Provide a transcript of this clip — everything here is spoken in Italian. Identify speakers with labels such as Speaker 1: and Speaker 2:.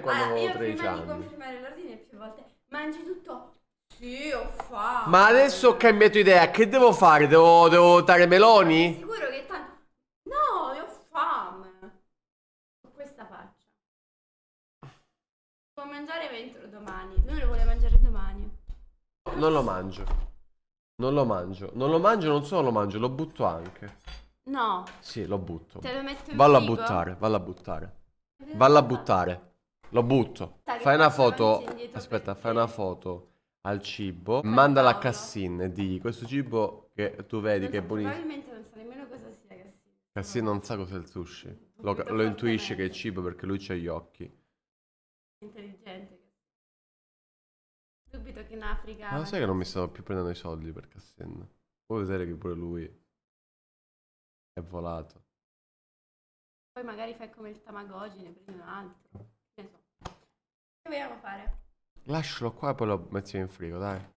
Speaker 1: quando ah, avevo allora, Io prima anni. di confermare l'ordine più volte, mangi tutto. Sì, ho fatto. Ma adesso ho cambiato idea, che devo fare? Devo, devo votare Meloni?
Speaker 2: sicuro che tanto... No, io ho fame. Ho questa faccia. Può mangiare entro domani. Lui lo vuole mangiare domani.
Speaker 3: Non lo mangio. Non lo mangio. Non lo mangio, non solo lo mangio, lo butto anche. No. Sì, lo butto. Te lo metto in Valla a buttare, valla a buttare. Valla a buttare. Lo butto. Fai una foto. Aspetta, fai una foto al cibo. Mandala a Cassin e digli questo cibo che tu vedi che è buonissimo.
Speaker 4: Probabilmente non sa nemmeno cosa sia Cassin.
Speaker 5: Cassin non sa cos'è il sushi. Lo, lo intuisce che è cibo perché lui c'ha gli occhi.
Speaker 6: Intelligente. Dubito che in Africa... Ma lo sai che
Speaker 5: non mi stanno più prendendo i soldi per Cassin? Vuoi vedere che pure lui è volato?
Speaker 7: Poi magari fai come il Tamagotchi, ne prendi un altro. Che
Speaker 2: vogliamo fare?
Speaker 5: Lascialo qua e poi lo metti in frigo, dai.